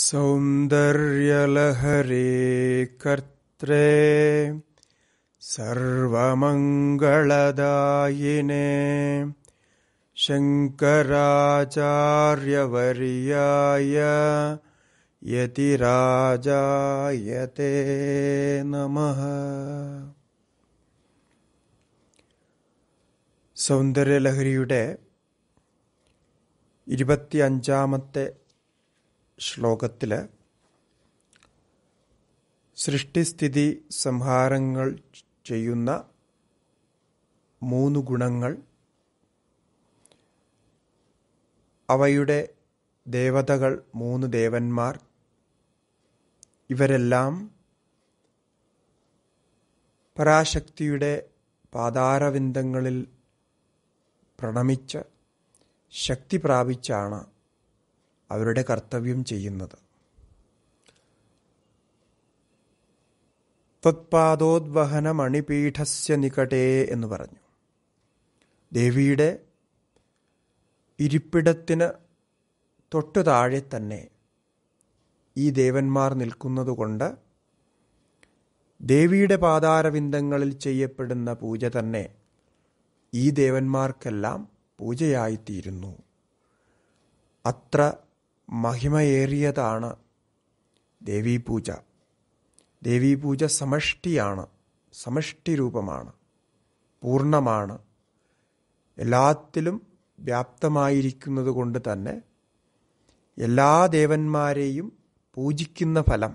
सौन्दर्यलहरे कर्त्रे सर्वमङ्गलदायिने शङ्कराचार्यवर्याय यतिराजायते नमः സൗന്ദര്യലഹരിയുടെ ഇരുപത്തി അഞ്ചാമത്തെ ശ്ലോകത്തിൽ സൃഷ്ടിസ്ഥിതി സംഹാരങ്ങൾ ചെയ്യുന്ന മൂന്ന് ഗുണങ്ങൾ അവയുടെ ദേവതകൾ മൂന്ന് ദേവന്മാർ ഇവരെല്ലാം പരാശക്തിയുടെ പാതാരവിന്ദങ്ങളിൽ പ്രണമിച്ച് ശക്തി പ്രാപിച്ചാണ് അവരുടെ കർത്തവ്യം ചെയ്യുന്നത് തത്പാദോദ്വഹന മണിപീഠസ്യ നികടേ എന്ന് പറഞ്ഞു ദേവിയുടെ ഇരിപ്പിടത്തിന് തൊട്ടു താഴെ തന്നെ ഈ ദേവന്മാർ നിൽക്കുന്നതുകൊണ്ട് ദേവിയുടെ പാതാരവിന്ദങ്ങളിൽ ചെയ്യപ്പെടുന്ന പൂജ തന്നെ ഈ ദേവന്മാർക്കെല്ലാം പൂജയായിത്തീരുന്നു അത്ര മഹിമയേറിയതാണ് ദേവീപൂജ ദേവീപൂജ സമഷ്ടിയാണ് സമഷ്ടിരൂപമാണ് പൂർണ്ണമാണ് എല്ലാത്തിലും വ്യാപ്തമായിരിക്കുന്നത് കൊണ്ട് തന്നെ എല്ലാ ദേവന്മാരെയും പൂജിക്കുന്ന ഫലം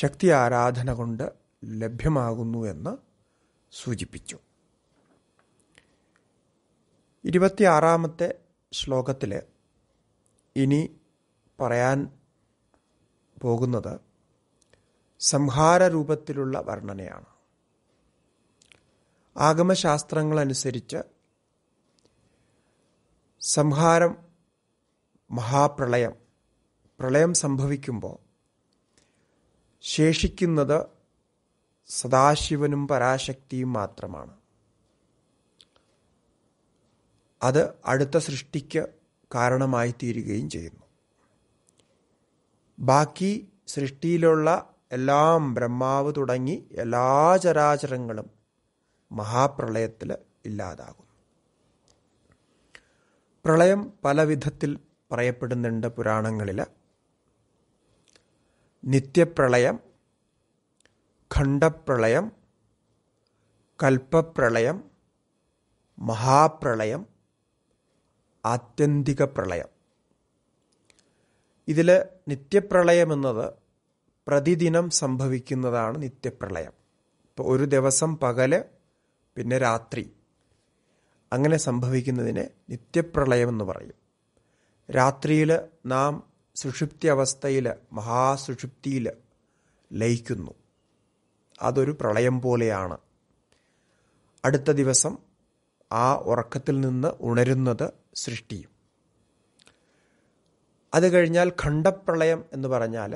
ശക്തി ആരാധന കൊണ്ട് ലഭ്യമാകുന്നു എന്ന് സൂചിപ്പിച്ചു ഇരുപത്തിയാറാമത്തെ ശ്ലോകത്തിൽ ഇനി പറയാൻ പോകുന്നത് സംഹാരൂപത്തിലുള്ള വർണ്ണനയാണ് ആഗമശാസ്ത്രങ്ങളനുസരിച്ച് സംഹാരം മഹാപ്രളയം പ്രളയം സംഭവിക്കുമ്പോൾ ശേഷിക്കുന്നത് സദാശിവനും പരാശക്തിയും മാത്രമാണ് അത് അടുത്ത സൃഷ്ടിക്ക് കാരണമായിത്തീരുകയും ചെയ്യുന്നു ബാക്കി സൃഷ്ടിയിലുള്ള എല്ലാം ബ്രഹ്മാവ് തുടങ്ങി എല്ലാ ചരാചരങ്ങളും മഹാപ്രളയത്തിൽ ഇല്ലാതാകുന്നു പ്രളയം പല വിധത്തിൽ പറയപ്പെടുന്നുണ്ട് പുരാണങ്ങളിൽ നിത്യപ്രളയം ഖണ്ഡപ്രളയം കൽപ്പപ്രളയം മഹാപ്രളയം ആത്യന്തിക പ്രളയം ഇതിൽ നിത്യപ്രളയം എന്നത് പ്രതിദിനം സംഭവിക്കുന്നതാണ് നിത്യപ്രളയം ഇപ്പോൾ ഒരു ദിവസം പകല് പിന്നെ രാത്രി അങ്ങനെ സംഭവിക്കുന്നതിനെ നിത്യപ്രളയം എന്ന് പറയും രാത്രിയിൽ നാം സുഷുപ്തി അവസ്ഥയിൽ മഹാസുഷുപ്തിയിൽ ലയിക്കുന്നു അതൊരു പ്രളയം പോലെയാണ് അടുത്ത ദിവസം ആ ഉറക്കത്തിൽ നിന്ന് ഉണരുന്നത് സൃഷ്ടിയും അത് കഴിഞ്ഞാൽ ഖണ്ഡപ്രളയം എന്ന് പറഞ്ഞാൽ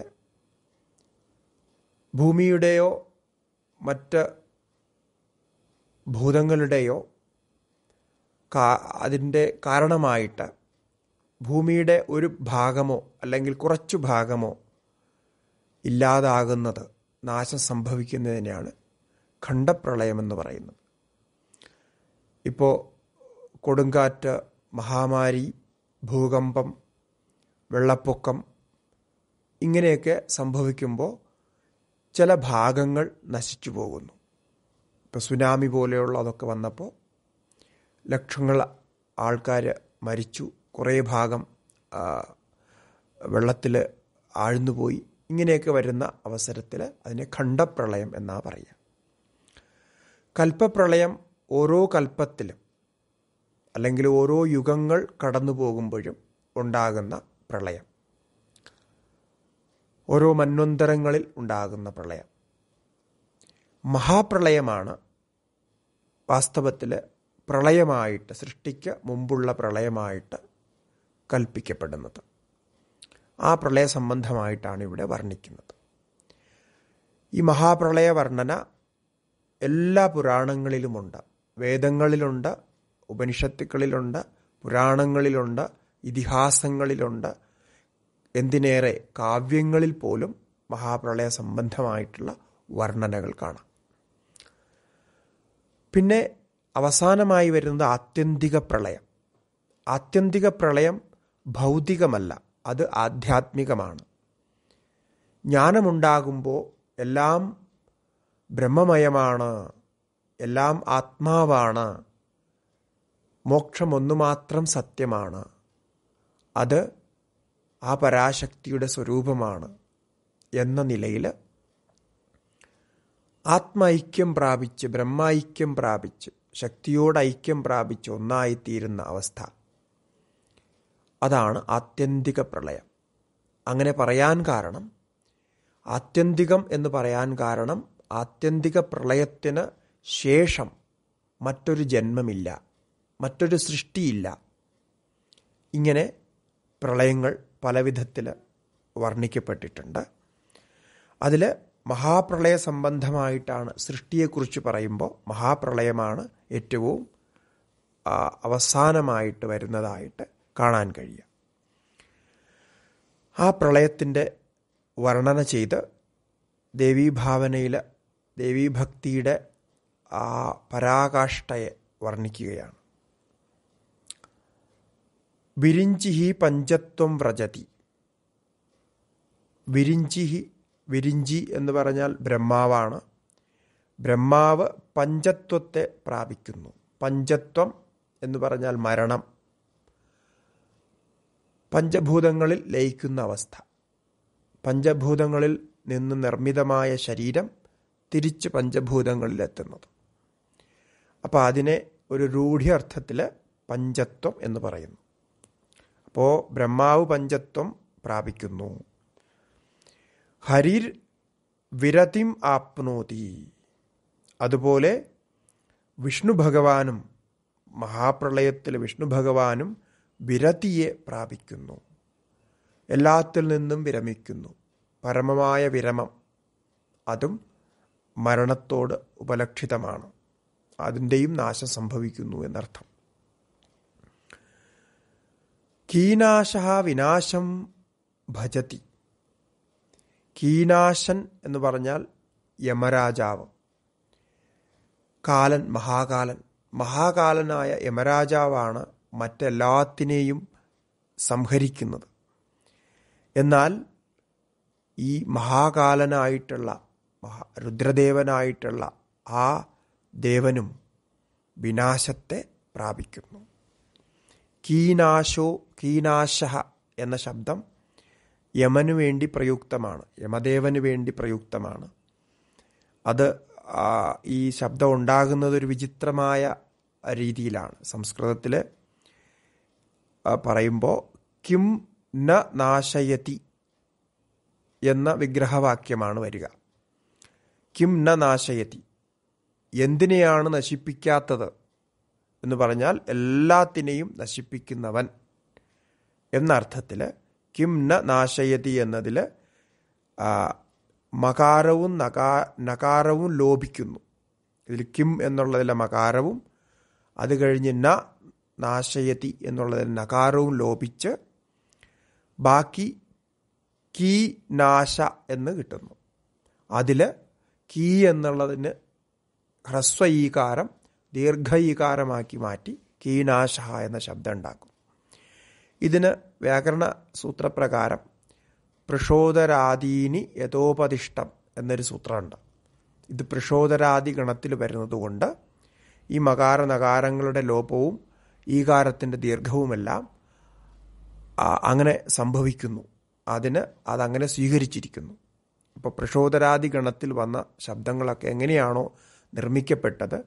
ഭൂമിയുടെയോ മറ്റ് ഭൂതങ്ങളുടെയോ അതിൻ്റെ കാരണമായിട്ട് ഭൂമിയുടെ ഒരു ഭാഗമോ അല്ലെങ്കിൽ കുറച്ചു ഭാഗമോ ഇല്ലാതാകുന്നത് നാശം സംഭവിക്കുന്നതിനെയാണ് ഖണ്ഡപ്രളയമെന്ന് പറയുന്നത് ഇപ്പോൾ കൊടുങ്കാറ്റ് മഹാമാരി ഭൂകമ്പം വെള്ളപ്പൊക്കം ഇങ്ങനെയൊക്കെ സംഭവിക്കുമ്പോൾ ചില ഭാഗങ്ങൾ നശിച്ചു പോകുന്നു ഇപ്പോൾ സുനാമി പോലെയുള്ള അതൊക്കെ വന്നപ്പോൾ ലക്ഷങ്ങൾ ആൾക്കാർ മരിച്ചു കുറേ ഭാഗം വെള്ളത്തിൽ ആഴ്ന്നുപോയി ഇങ്ങനെയൊക്കെ വരുന്ന അവസരത്തിൽ അതിനെ ഖണ്ഡപ്രളയം എന്നാണ് പറയുക കൽപ്പപ്രളയം ഓരോ കൽപ്പത്തിലും അല്ലെങ്കിൽ ഓരോ യുഗങ്ങൾ കടന്നു പോകുമ്പോഴും ഉണ്ടാകുന്ന പ്രളയം ഓരോ മന്വന്തരങ്ങളിൽ ഉണ്ടാകുന്ന പ്രളയം മഹാപ്രളയമാണ് വാസ്തവത്തിൽ പ്രളയമായിട്ട് സൃഷ്ടിക്ക് മുമ്പുള്ള പ്രളയമായിട്ട് കൽപ്പിക്കപ്പെടുന്നത് ആ പ്രളയ സംബന്ധമായിട്ടാണ് ഇവിടെ വർണ്ണിക്കുന്നത് ഈ മഹാപ്രളയ വർണ്ണന എല്ലാ പുരാണങ്ങളിലുമുണ്ട് വേദങ്ങളിലുണ്ട് ഉപനിഷത്തുക്കളിലുണ്ട് പുരാണങ്ങളിലുണ്ട് ഇതിഹാസങ്ങളിലുണ്ട് എന്തിനേറെ കാവ്യങ്ങളിൽ പോലും മഹാപ്രളയ സംബന്ധമായിട്ടുള്ള വർണ്ണനകൾ കാണാം പിന്നെ അവസാനമായി വരുന്നത് ആത്യന്തിക പ്രളയം ആത്യന്തിക പ്രളയം ഭൗതികമല്ല അത് ആധ്യാത്മികമാണ് ജ്ഞാനമുണ്ടാകുമ്പോൾ എല്ലാം ബ്രഹ്മമയമാണ് എല്ലാം ആത്മാവാണ് മോക്ഷമൊന്നു മാത്രം സത്യമാണ് അത് ആ പരാശക്തിയുടെ സ്വരൂപമാണ് എന്ന നിലയിൽ ആത്മൈക്യം പ്രാപിച്ച് ബ്രഹ്മൈക്യം പ്രാപിച്ച് ശക്തിയോട് ഐക്യം പ്രാപിച്ച് ഒന്നായിത്തീരുന്ന അവസ്ഥ അതാണ് ആത്യന്തിക പ്രളയം അങ്ങനെ പറയാൻ കാരണം ആത്യന്തികം എന്ന് പറയാൻ കാരണം ആത്യന്തിക പ്രളയത്തിന് ശേഷം മറ്റൊരു ജന്മമില്ല മറ്റൊരു സൃഷ്ടിയില്ല ഇങ്ങനെ പ്രളയങ്ങൾ പലവിധത്തിൽ വർണ്ണിക്കപ്പെട്ടിട്ടുണ്ട് അതിൽ മഹാപ്രളയ സംബന്ധമായിട്ടാണ് സൃഷ്ടിയെക്കുറിച്ച് പറയുമ്പോൾ മഹാപ്രളയമാണ് ഏറ്റവും അവസാനമായിട്ട് വരുന്നതായിട്ട് കാണാൻ കഴിയുക ആ പ്രളയത്തിൻ്റെ വർണ്ണന ചെയ്ത് ദേവീഭാവനയിൽ ദേവീഭക്തിയുടെ ആ പരാകാഷ്ഠയെ വർണ്ണിക്കുകയാണ് വിരിഞ്ചിഹി പഞ്ചത്വം വ്രജതി വിരിഞ്ചിഹി വിരിഞ്ചി എന്ന് പറഞ്ഞാൽ ബ്രഹ്മാവാണ് ബ്രഹ്മാവ് പഞ്ചത്വത്തെ പ്രാപിക്കുന്നു പഞ്ചത്വം എന്ന് പറഞ്ഞാൽ മരണം പഞ്ചഭൂതങ്ങളിൽ ലയിക്കുന്ന അവസ്ഥ പഞ്ചഭൂതങ്ങളിൽ നിന്ന് നിർമ്മിതമായ ശരീരം തിരിച്ച് പഞ്ചഭൂതങ്ങളിലെത്തുന്നത് അപ്പോൾ അതിനെ ഒരു അർത്ഥത്തിൽ പഞ്ചത്വം എന്ന് പറയുന്നു അപ്പോൾ ബ്രഹ്മാവ് പഞ്ചത്വം പ്രാപിക്കുന്നു ഹരിർ വിരതിം ആപ്നോതി അതുപോലെ വിഷ്ണു ഭഗവാനും മഹാപ്രളയത്തിൽ വിഷ്ണു ഭഗവാനും വിരതിയെ പ്രാപിക്കുന്നു എല്ലാത്തിൽ നിന്നും വിരമിക്കുന്നു പരമമായ വിരമം അതും മരണത്തോട് ഉപലക്ഷിതമാണ് അതിൻ്റെയും നാശം സംഭവിക്കുന്നു എന്നർത്ഥം കീനാശ വിനാശം ഭജതി കീനാശൻ എന്ന് പറഞ്ഞാൽ യമരാജാവ് കാലൻ മഹാകാലൻ മഹാകാലനായ യമരാജാവാണ് മറ്റെല്ലാത്തിനെയും സംഹരിക്കുന്നത് എന്നാൽ ഈ മഹാകാലനായിട്ടുള്ള മഹാ രുദ്രദേവനായിട്ടുള്ള ആ ദേവനും വിനാശത്തെ പ്രാപിക്കുന്നു കീനാശോ കീനാശഹ എന്ന ശബ്ദം യമനു വേണ്ടി പ്രയുക്തമാണ് യമദേവന് വേണ്ടി പ്രയുക്തമാണ് അത് ഈ ശബ്ദം ഉണ്ടാകുന്നത് ഒരു വിചിത്രമായ രീതിയിലാണ് സംസ്കൃതത്തിൽ പറയുമ്പോൾ കിം ന നാശയതി എന്ന വിഗ്രഹവാക്യമാണ് വരിക കിം ന നാശയതി എന്തിനെയാണ് നശിപ്പിക്കാത്തത് എന്ന് പറഞ്ഞാൽ എല്ലാത്തിനെയും നശിപ്പിക്കുന്നവൻ എന്ന അർത്ഥത്തിൽ കിം ന നാശയതി എന്നതിൽ മകാരവും നകാ നകാരവും ലോപിക്കുന്നു ഇതിൽ കിം എന്നുള്ളതിലെ മകാരവും അത് കഴിഞ്ഞ് ന നാശയതി എന്നുള്ളതിൽ നകാരവും ലോപിച്ച് ബാക്കി കീ നാശ എന്ന് കിട്ടുന്നു അതിൽ കീ എന്നുള്ളതിന് ഹ്രസ്വ ഈകാരം ദീർഘ ഈകാരമാക്കി മാറ്റി കീനാശ എന്ന ശബ്ദം ഉണ്ടാക്കും ഇതിന് വ്യാകരണ സൂത്രപ്രകാരം പ്രഷോദരാദീനി യഥോപതിഷ്ടം എന്നൊരു സൂത്രമുണ്ട് ഇത് പ്രഷോദരാദി ഗണത്തിൽ വരുന്നതുകൊണ്ട് ഈ മകാര നകാരങ്ങളുടെ ലോപവും ഈകാരത്തിൻ്റെ ദീർഘവുമെല്ലാം അങ്ങനെ സംഭവിക്കുന്നു അതിന് അതങ്ങനെ സ്വീകരിച്ചിരിക്കുന്നു ഇപ്പോൾ പ്രഷോദരാദി ഗണത്തിൽ വന്ന ശബ്ദങ്ങളൊക്കെ എങ്ങനെയാണോ നിർമ്മിക്കപ്പെട്ടത്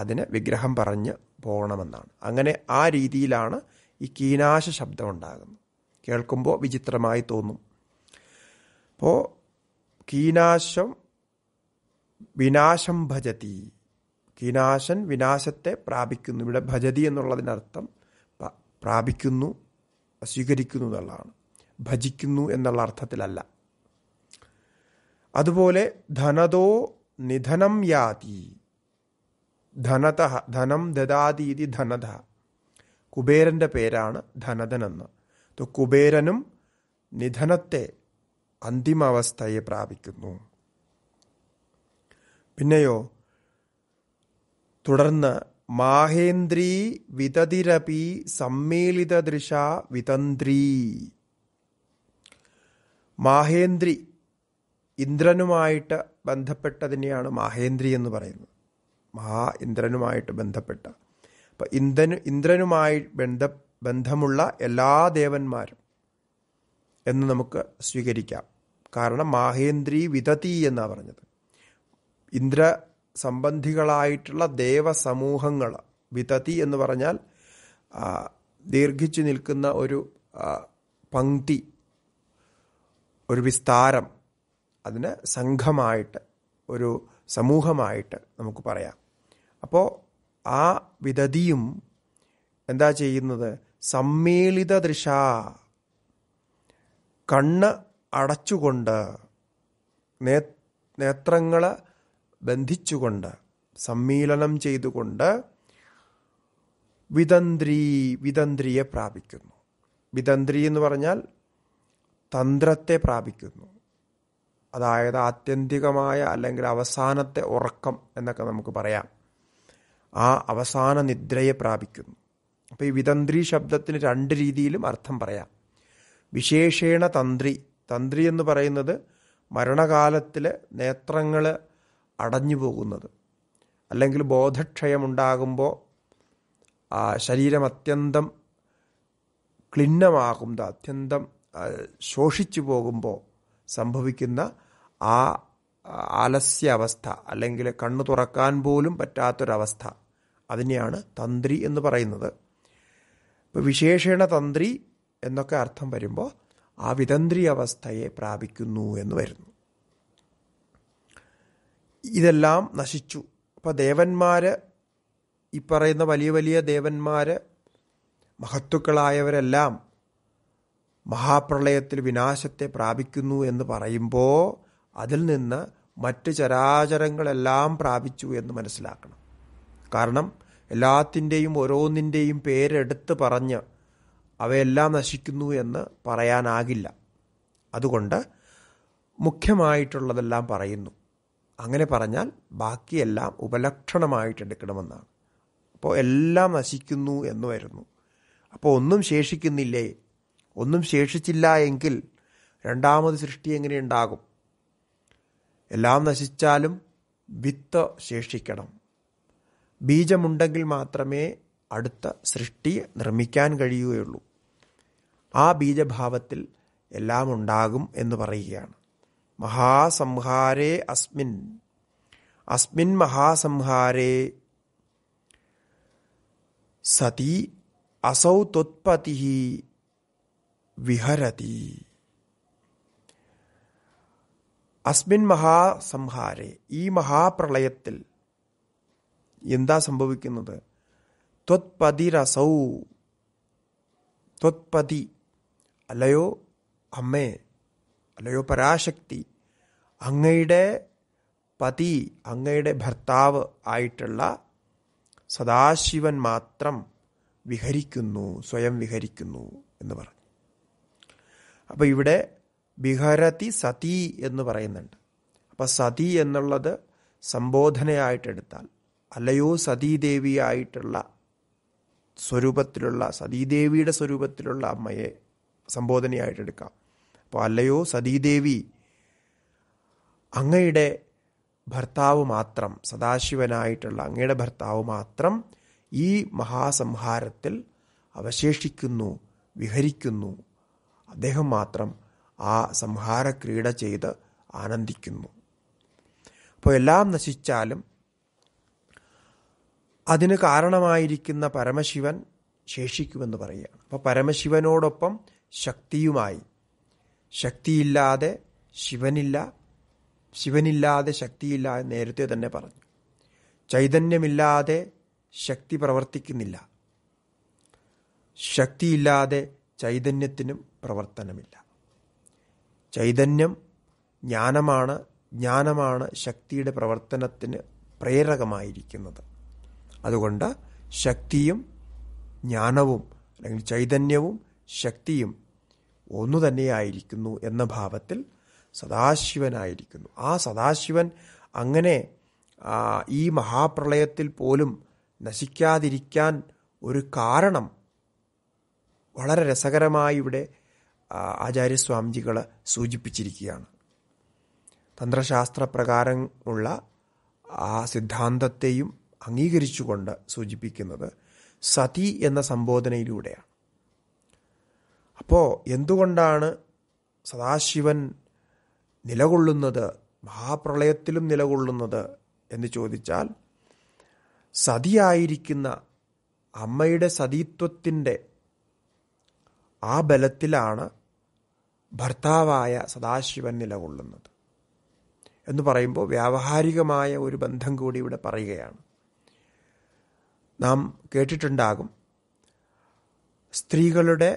അതിന് വിഗ്രഹം പറഞ്ഞ് പോകണമെന്നാണ് അങ്ങനെ ആ രീതിയിലാണ് ഈ കീനാശ ശബ്ദമുണ്ടാകുന്നു കേൾക്കുമ്പോൾ വിചിത്രമായി തോന്നും അപ്പോൾ കീനാശം വിനാശം ഭജതി കീനാശൻ വിനാശത്തെ പ്രാപിക്കുന്നു ഇവിടെ ഭജതി എന്നുള്ളതിനർത്ഥം പ്രാപിക്കുന്നു സ്വീകരിക്കുന്നു എന്നുള്ളതാണ് ഭജിക്കുന്നു എന്നുള്ള അർത്ഥത്തിലല്ല അതുപോലെ ധനതോ നിധനം യാതി ധനത ധനം ദദാതി ധനത കുബേരൻ്റെ പേരാണ് അപ്പോൾ കുബേരനും നിധനത്തെ അന്തിമാവസ്ഥയെ പ്രാപിക്കുന്നു പിന്നെയോ തുടർന്ന് മാഹേന്ദ്രി വിതതിരപി സമ്മേളിത ദൃശ വിതന്ത്രീ മാഹേന്ദ്രി ഇന്ദ്രനുമായിട്ട് ബന്ധപ്പെട്ടതിനെയാണ് മാഹേന്ദ്രി എന്ന് പറയുന്നത് മഹാ ഇന്ദ്രനുമായിട്ട് ബന്ധപ്പെട്ട ഇന്ദ്രനു ഇന്ദ്രനുമായി ബന്ധ ബന്ധമുള്ള എല്ലാ ദേവന്മാരും എന്ന് നമുക്ക് സ്വീകരിക്കാം കാരണം മാഹേന്ദ്രി വിതതി എന്നാണ് പറഞ്ഞത് ഇന്ദ്ര സംബന്ധികളായിട്ടുള്ള ദേവസമൂഹങ്ങൾ വിതതി എന്ന് പറഞ്ഞാൽ ദീർഘിച്ചു നിൽക്കുന്ന ഒരു പങ്ക്തി ഒരു വിസ്താരം അതിന് സംഘമായിട്ട് ഒരു സമൂഹമായിട്ട് നമുക്ക് പറയാം അപ്പോൾ ആ വിധതിയും എന്താ ചെയ്യുന്നത് സമ്മേളിത ദൃശ കണ്ണ് അടച്ചുകൊണ്ട് നേ നേത്രങ്ങളെ ബന്ധിച്ചുകൊണ്ട് സമ്മീലനം ചെയ്തുകൊണ്ട് വിതന്ത്രി വിതന്ത്രിയെ പ്രാപിക്കുന്നു വിതന്ത്രി എന്ന് പറഞ്ഞാൽ തന്ത്രത്തെ പ്രാപിക്കുന്നു അതായത് ആത്യന്തികമായ അല്ലെങ്കിൽ അവസാനത്തെ ഉറക്കം എന്നൊക്കെ നമുക്ക് പറയാം ആ അവസാന നിദ്രയെ പ്രാപിക്കുന്നു അപ്പോൾ ഈ വിതന്ത്രി ശബ്ദത്തിന് രണ്ട് രീതിയിലും അർത്ഥം പറയാം വിശേഷേണ തന്ത്രി തന്ത്രി എന്ന് പറയുന്നത് മരണകാലത്തിൽ നേത്രങ്ങൾ അടഞ്ഞു പോകുന്നത് അല്ലെങ്കിൽ ബോധക്ഷയമുണ്ടാകുമ്പോൾ ശരീരം അത്യന്തം ക്ലിന്നമാകുമ്പോൾ അത്യന്തം ശോഷിച്ചു പോകുമ്പോൾ സംഭവിക്കുന്ന ആ ആലസ്യ അവസ്ഥ അല്ലെങ്കിൽ കണ്ണു തുറക്കാൻ പോലും പറ്റാത്തൊരവസ്ഥ അതിനെയാണ് തന്ത്രി എന്ന് പറയുന്നത് ഇപ്പോൾ വിശേഷണ തന്ത്രി എന്നൊക്കെ അർത്ഥം വരുമ്പോൾ ആ വിതന്ത്രി അവസ്ഥയെ പ്രാപിക്കുന്നു എന്ന് വരുന്നു ഇതെല്ലാം നശിച്ചു അപ്പോൾ ദേവന്മാർ ഈ പറയുന്ന വലിയ വലിയ ദേവന്മാർ മഹത്തുക്കളായവരെല്ലാം മഹാപ്രളയത്തിൽ വിനാശത്തെ പ്രാപിക്കുന്നു എന്ന് പറയുമ്പോൾ അതിൽ നിന്ന് മറ്റ് ചരാചരങ്ങളെല്ലാം പ്രാപിച്ചു എന്ന് മനസ്സിലാക്കണം കാരണം എല്ലാത്തിൻ്റെയും ഓരോന്നിൻ്റെയും പേരെടുത്ത് പറഞ്ഞ് അവയെല്ലാം നശിക്കുന്നു എന്ന് പറയാനാകില്ല അതുകൊണ്ട് മുഖ്യമായിട്ടുള്ളതെല്ലാം പറയുന്നു അങ്ങനെ പറഞ്ഞാൽ ബാക്കിയെല്ലാം ഉപലക്ഷണമായിട്ടെടുക്കണമെന്നാണ് അപ്പോൾ എല്ലാം നശിക്കുന്നു എന്ന് വരുന്നു അപ്പോൾ ഒന്നും ശേഷിക്കുന്നില്ലേ ഒന്നും ശേഷിച്ചില്ല എങ്കിൽ രണ്ടാമത് സൃഷ്ടി എങ്ങനെ ഉണ്ടാകും എല്ലാം നശിച്ചാലും വിത്ത് ശേഷിക്കണം ബീജമുണ്ടെങ്കിൽ മാത്രമേ അടുത്ത സൃഷ്ടി നിർമ്മിക്കാൻ കഴിയുകയുള്ളൂ ആ ബീജഭാവത്തിൽ എല്ലാം ഉണ്ടാകും എന്ന് പറയുകയാണ് മഹാസംഹാരേ അസ്മിൻ അസ്മിൻ മഹാസംഹാരേ സതി അസൗ തൊത്പതി വിഹരതി അസ്മിൻ മഹാസംഹാരെ ഈ മഹാപ്രളയത്തിൽ എന്താ സംഭവിക്കുന്നത് ത്വത്പതി രസൗ ത്വത്പതി അല്ലയോ അമ്മേ അല്ലയോ പരാശക്തി അങ്ങയുടെ പതി അങ്ങയുടെ ഭർത്താവ് ആയിട്ടുള്ള സദാശിവൻ മാത്രം വിഹരിക്കുന്നു സ്വയം വിഹരിക്കുന്നു എന്ന് പറഞ്ഞു അപ്പം ഇവിടെ വിഹരതി സതി എന്ന് പറയുന്നുണ്ട് അപ്പം സതി എന്നുള്ളത് സംബോധനയായിട്ടെടുത്താൽ അല്ലയോ സതീദേവിയായിട്ടുള്ള സ്വരൂപത്തിലുള്ള സതീദേവിയുടെ സ്വരൂപത്തിലുള്ള അമ്മയെ സംബോധനയായിട്ടെടുക്കാം അപ്പോൾ അല്ലയോ സതീദേവി അങ്ങയുടെ ഭർത്താവ് മാത്രം സദാശിവനായിട്ടുള്ള അങ്ങയുടെ ഭർത്താവ് മാത്രം ഈ മഹാസംഹാരത്തിൽ അവശേഷിക്കുന്നു വിഹരിക്കുന്നു അദ്ദേഹം മാത്രം ആ സംഹാരക്രീഡ ചെയ്ത് ആനന്ദിക്കുന്നു അപ്പോൾ എല്ലാം നശിച്ചാലും അതിന് കാരണമായിരിക്കുന്ന പരമശിവൻ ശേഷിക്കുമെന്ന് പറയുകയാണ് അപ്പോൾ പരമശിവനോടൊപ്പം ശക്തിയുമായി ശക്തിയില്ലാതെ ശിവനില്ല ശിവനില്ലാതെ ശക്തിയില്ല നേരത്തെ തന്നെ പറഞ്ഞു ചൈതന്യമില്ലാതെ ശക്തി പ്രവർത്തിക്കുന്നില്ല ശക്തിയില്ലാതെ ചൈതന്യത്തിനും പ്രവർത്തനമില്ല ചൈതന്യം ജ്ഞാനമാണ് ജ്ഞാനമാണ് ശക്തിയുടെ പ്രവർത്തനത്തിന് പ്രേരകമായിരിക്കുന്നത് അതുകൊണ്ട് ശക്തിയും ജ്ഞാനവും അല്ലെങ്കിൽ ചൈതന്യവും ശക്തിയും ഒന്നു തന്നെയായിരിക്കുന്നു എന്ന ഭാവത്തിൽ സദാശിവനായിരിക്കുന്നു ആ സദാശിവൻ അങ്ങനെ ഈ മഹാപ്രളയത്തിൽ പോലും നശിക്കാതിരിക്കാൻ ഒരു കാരണം വളരെ രസകരമായി ഇവിടെ ആചാര്യസ്വാമിജികൾ സൂചിപ്പിച്ചിരിക്കുകയാണ് തന്ത്രശാസ്ത്രപ്രകാരമുള്ള ആ സിദ്ധാന്തത്തെയും അംഗീകരിച്ചുകൊണ്ട് സൂചിപ്പിക്കുന്നത് സതി എന്ന സംബോധനയിലൂടെയാണ് അപ്പോൾ എന്തുകൊണ്ടാണ് സദാശിവൻ നിലകൊള്ളുന്നത് മഹാപ്രളയത്തിലും നിലകൊള്ളുന്നത് എന്ന് ചോദിച്ചാൽ സതിയായിരിക്കുന്ന അമ്മയുടെ സതീത്വത്തിൻ്റെ ആ ബലത്തിലാണ് ഭർത്താവായ സദാശിവൻ നിലകൊള്ളുന്നത് എന്ന് പറയുമ്പോൾ വ്യാവഹാരികമായ ഒരു ബന്ധം കൂടി ഇവിടെ പറയുകയാണ് നാം കേട്ടിട്ടുണ്ടാകും സ്ത്രീകളുടെ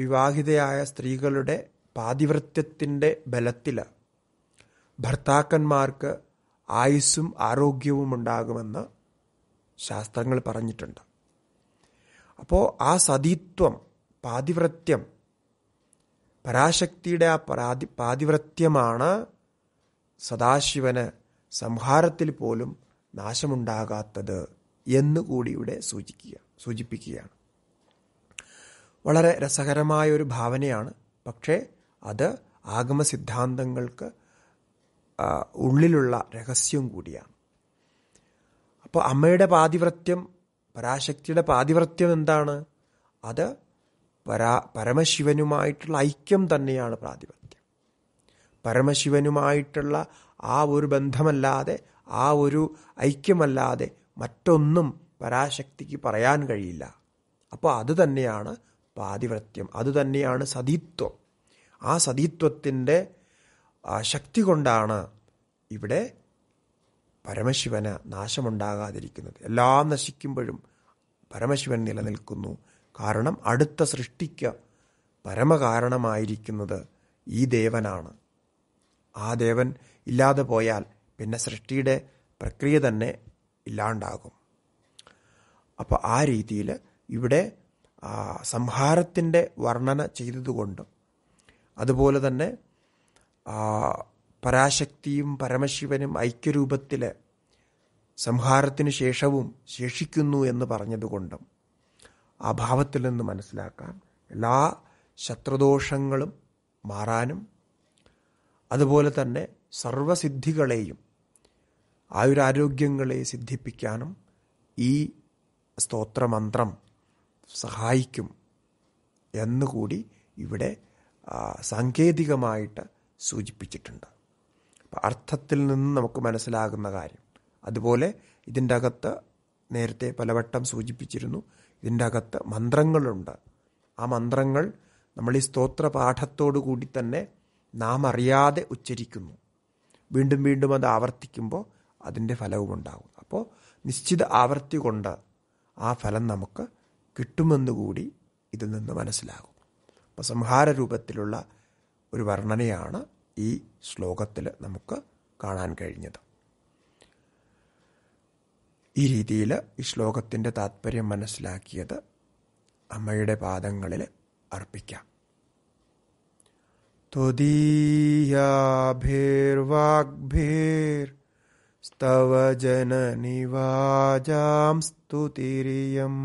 വിവാഹിതയായ സ്ത്രീകളുടെ പാതിവൃത്യത്തിൻ്റെ ബലത്തിൽ ഭർത്താക്കന്മാർക്ക് ആയുസ്സും ആരോഗ്യവും ഉണ്ടാകുമെന്ന് ശാസ്ത്രങ്ങൾ പറഞ്ഞിട്ടുണ്ട് അപ്പോൾ ആ സതീത്വം പാതിവ്രത്യം പരാശക്തിയുടെ ആ പരാതി പാതിവ്രത്യമാണ് സദാശിവന് സംഹാരത്തിൽ പോലും നാശമുണ്ടാകാത്തത് എന്നുകൂടി ഇവിടെ സൂചിക്കുക സൂചിപ്പിക്കുകയാണ് വളരെ രസകരമായ ഒരു ഭാവനയാണ് പക്ഷേ അത് ആഗമ സിദ്ധാന്തങ്ങൾക്ക് ഉള്ളിലുള്ള രഹസ്യം കൂടിയാണ് അപ്പോൾ അമ്മയുടെ പാതിവ്രത്യം പരാശക്തിയുടെ പാതിവ്രത്യം എന്താണ് അത് പരാ പരമശിവനുമായിട്ടുള്ള ഐക്യം തന്നെയാണ് പ്രാതിപത്യം പരമശിവനുമായിട്ടുള്ള ആ ഒരു ബന്ധമല്ലാതെ ആ ഒരു ഐക്യമല്ലാതെ മറ്റൊന്നും പരാശക്തിക്ക് പറയാൻ കഴിയില്ല അപ്പോൾ അതുതന്നെയാണ് പാതിവ്രത്യം അതുതന്നെയാണ് സതീത്വം ആ സതീത്വത്തിൻ്റെ ശക്തി കൊണ്ടാണ് ഇവിടെ പരമശിവന് നാശമുണ്ടാകാതിരിക്കുന്നത് എല്ലാം നശിക്കുമ്പോഴും പരമശിവൻ നിലനിൽക്കുന്നു കാരണം അടുത്ത സൃഷ്ടിക്ക് പരമകാരണമായിരിക്കുന്നത് ഈ ദേവനാണ് ആ ദേവൻ ഇല്ലാതെ പോയാൽ പിന്നെ സൃഷ്ടിയുടെ പ്രക്രിയ തന്നെ ഇല്ലാണ്ടാകും അപ്പോൾ ആ രീതിയിൽ ഇവിടെ സംഹാരത്തിൻ്റെ വർണ്ണന ചെയ്തതുകൊണ്ട് അതുപോലെ തന്നെ പരാശക്തിയും പരമശിവനും ഐക്യരൂപത്തിൽ സംഹാരത്തിനു ശേഷവും ശേഷിക്കുന്നു എന്ന് പറഞ്ഞതുകൊണ്ടും ആ ഭാവത്തിൽ നിന്ന് മനസ്സിലാക്കാൻ എല്ലാ ശത്രുദോഷങ്ങളും മാറാനും അതുപോലെ തന്നെ സർവസിദ്ധികളെയും ആരോഗ്യങ്ങളെ സിദ്ധിപ്പിക്കാനും ഈ സ്തോത്രമന്ത്രം സഹായിക്കും എന്നുകൂടി ഇവിടെ സാങ്കേതികമായിട്ട് സൂചിപ്പിച്ചിട്ടുണ്ട് അർത്ഥത്തിൽ നിന്ന് നമുക്ക് മനസ്സിലാകുന്ന കാര്യം അതുപോലെ ഇതിൻ്റെ അകത്ത് നേരത്തെ പലവട്ടം സൂചിപ്പിച്ചിരുന്നു ഇതിൻ്റെ അകത്ത് മന്ത്രങ്ങളുണ്ട് ആ മന്ത്രങ്ങൾ നമ്മൾ ഈ സ്തോത്ര പാഠത്തോടു കൂടി തന്നെ നാം അറിയാതെ ഉച്ചരിക്കുന്നു വീണ്ടും വീണ്ടും അത് ആവർത്തിക്കുമ്പോൾ അതിൻ്റെ ഉണ്ടാകും അപ്പോൾ നിശ്ചിത ആവൃത്തി കൊണ്ട് ആ ഫലം നമുക്ക് കിട്ടുമെന്നുകൂടി ഇതിൽ നിന്ന് മനസ്സിലാകും അപ്പോൾ സംഹാര രൂപത്തിലുള്ള ഒരു വർണ്ണനയാണ് ഈ ശ്ലോകത്തിൽ നമുക്ക് കാണാൻ കഴിഞ്ഞത് ഈ രീതിയിൽ ഈ ശ്ലോകത്തിൻ്റെ താത്പര്യം മനസ്സിലാക്കിയത് അമ്മയുടെ പാദങ്ങളിൽ അർപ്പിക്കാം ത്വദീയാഭിർവാഗ്ഭിർ स्तव जननिवाजां स्तुतिरियम्